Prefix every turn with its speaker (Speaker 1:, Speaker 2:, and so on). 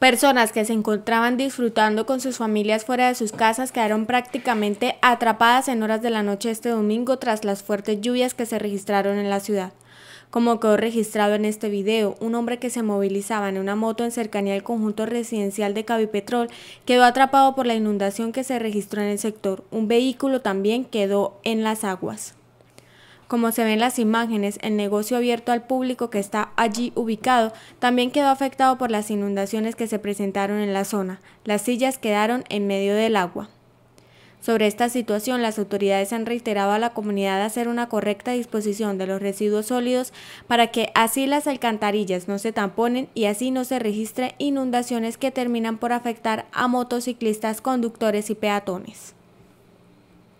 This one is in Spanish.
Speaker 1: Personas que se encontraban disfrutando con sus familias fuera de sus casas quedaron prácticamente atrapadas en horas de la noche este domingo tras las fuertes lluvias que se registraron en la ciudad. Como quedó registrado en este video, un hombre que se movilizaba en una moto en cercanía al conjunto residencial de Cabipetrol quedó atrapado por la inundación que se registró en el sector. Un vehículo también quedó en las aguas. Como se ven las imágenes, el negocio abierto al público que está allí ubicado también quedó afectado por las inundaciones que se presentaron en la zona. Las sillas quedaron en medio del agua. Sobre esta situación, las autoridades han reiterado a la comunidad hacer una correcta disposición de los residuos sólidos para que así las alcantarillas no se tamponen y así no se registren inundaciones que terminan por afectar a motociclistas, conductores y peatones.